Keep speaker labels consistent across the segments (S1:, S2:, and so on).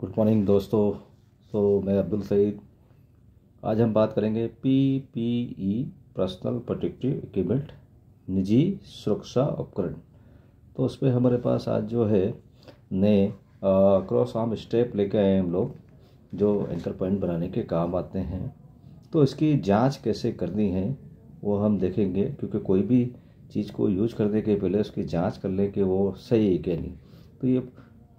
S1: good morning दोस्तों तो मैं अब्दुल सईद आज हम बात करेंगे P P E personal protective equipment निजी सुरक्षा उपकरण तो उस पर हमारे पास आज जो है नए क्रॉस आर्म स्टेप लेके आए हम लोग जो एंकर पॉइंट बनाने के काम आते हैं तो इसकी जांच कैसे करनी है वो हम देखेंगे क्योंकि कोई भी चीज़ को यूज करने के पहले उसकी जांच कर लें कि वो सही है क्या नहीं तो ये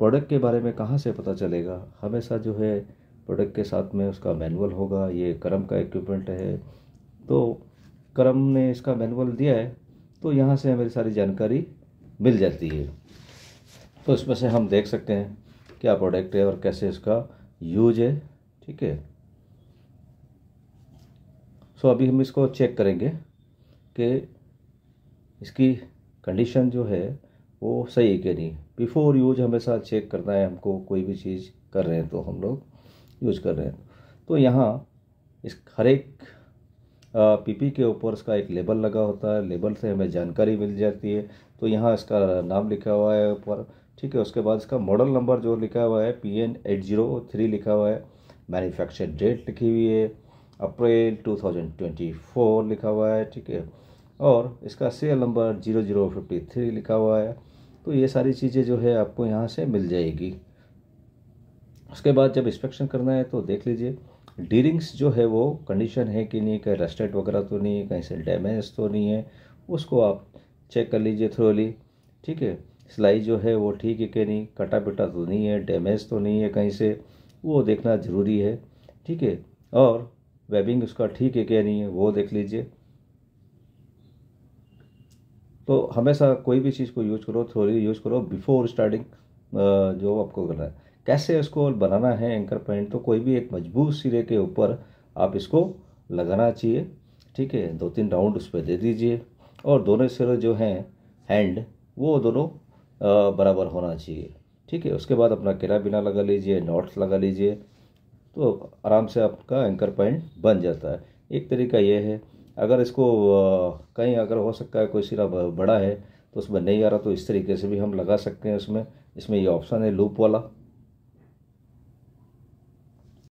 S1: प्रोडक्ट के बारे में कहाँ से पता चलेगा हमेशा जो है प्रोडक्ट के साथ में उसका मैनुअल होगा ये करम का इक्विपमेंट है तो करम ने इसका मैनुअल दिया है तो यहाँ से हमें सारी जानकारी मिल जाती है तो इसमें से हम देख सकते हैं क्या प्रोडक्ट है और कैसे इसका यूज है ठीक है सो अभी हम इसको चेक करेंगे कि इसकी कंडीशन जो है वो सही है कि नहीं बिफोर यूज हमेशा चेक करना है हमको कोई भी चीज़ कर रहे हैं तो हम लोग यूज कर रहे हैं तो यहाँ इस हर एक पीपी के ऊपर इसका एक लेबल लगा होता है लेबल से हमें जानकारी मिल जाती है तो यहाँ इसका नाम लिखा हुआ है ऊपर ठीक है उसके बाद इसका मॉडल नंबर जो लिखा हुआ है P N eight zero three लिखा हुआ है मैन्युफैक्चर डेट लिखी हुई है April two thousand twenty four लिखा हुआ है ठीक है और इसका sale number zero zero fifty three लिखा हुआ है तो ये सारी चीज़ें जो है आपको यहाँ से मिल जाएगी उसके बाद जब इंस्पेक्शन करना है तो देख लीजिए डीरिंग्स जो है वो कंडीशन है कि नहीं कहीं रस्टेड वगैरह तो नहीं है कहीं से डैमेज तो नहीं है उसको आप चेक कर लीजिए थ्रोली ठीक है सिलाई जो है वो ठीक है कि नहीं कटा पिटा तो नहीं है डैमेज तो नहीं है कहीं से वो देखना ज़रूरी है ठीक है और वेबिंग उसका ठीक है क्या नहीं है वो देख लीजिए तो हमेशा कोई भी चीज़ को यूज करो थोड़ी यूज करो बिफोर स्टार्टिंग जो आपको करना है कैसे इसको बनाना है एंकर पॉइंट तो कोई भी एक मजबूत सिरे के ऊपर आप इसको लगाना चाहिए ठीक है दो तीन राउंड उस पर दे दीजिए और दोनों सिरे जो हैं हैंड वो दोनों बराबर होना चाहिए ठीक है उसके बाद अपना किरा बिना लगा लीजिए नॉट्स लगा लीजिए तो आराम से आपका एंकर पॉइंट बन जाता है एक तरीका ये है अगर इसको कहीं अगर हो सकता है कोई सिरा बड़ा है तो उसमें नहीं आ रहा तो इस तरीके से भी हम लगा सकते हैं उसमें इसमें ये ऑप्शन है लूप वाला